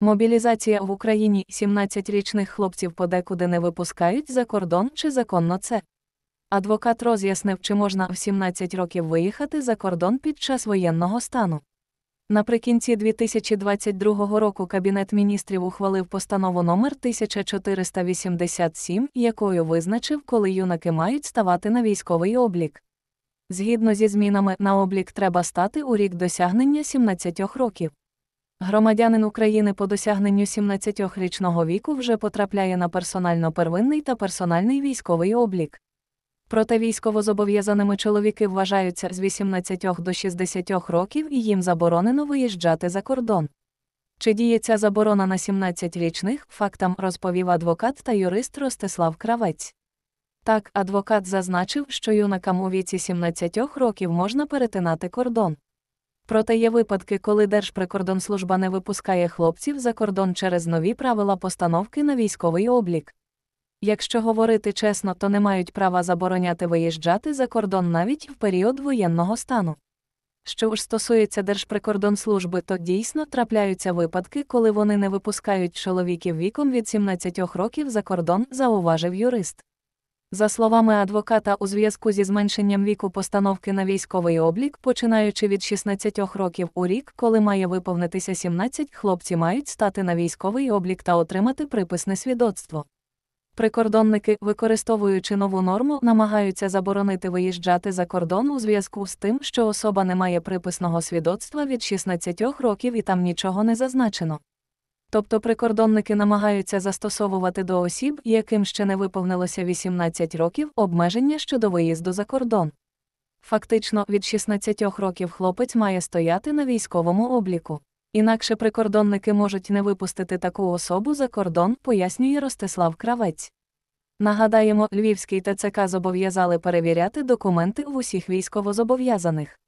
Мобілізація в Україні 17-річних хлопців подекуди не випускають за кордон чи законно це. Адвокат роз'яснив, чи можна в 17 років виїхати за кордон під час воєнного стану. Наприкінці 2022 року Кабінет міністрів ухвалив постанову номер 1487, якою визначив, коли юнаки мають ставати на військовий облік. Згідно зі змінами, на облік треба стати у рік досягнення 17 років. Громадянин України по досягненню 17-річного віку вже потрапляє на персонально первинний та персональний військовий облік. Проте військовозобов'язаними чоловіки вважаються з 18 до 60 років і їм заборонено виїжджати за кордон. Чи діє ця заборона на 17-річних фактам розповів адвокат та юрист Ростислав Кравець. Так, адвокат зазначив, що юнакам у віці 17 років можна перетинати кордон. Проте є випадки, коли Держприкордонслужба не випускає хлопців за кордон через нові правила постановки на військовий облік. Якщо говорити чесно, то не мають права забороняти виїжджати за кордон навіть в період воєнного стану. Що ж стосується Держприкордонслужби, то дійсно трапляються випадки, коли вони не випускають чоловіків віком від 17 років за кордон, зауважив юрист. За словами адвоката, у зв'язку зі зменшенням віку постановки на військовий облік, починаючи від 16 років у рік, коли має виповнитися 17, хлопці мають стати на військовий облік та отримати приписне свідоцтво. Прикордонники, використовуючи нову норму, намагаються заборонити виїжджати за кордон у зв'язку з тим, що особа не має приписного свідоцтва від 16 років і там нічого не зазначено. Тобто прикордонники намагаються застосовувати до осіб, яким ще не виповнилося 18 років, обмеження щодо виїзду за кордон. Фактично, від 16 років хлопець має стояти на військовому обліку. Інакше прикордонники можуть не випустити таку особу за кордон, пояснює Ростислав Кравець. Нагадаємо, Львівський ТЦК зобов'язали перевіряти документи в усіх військовозобов'язаних.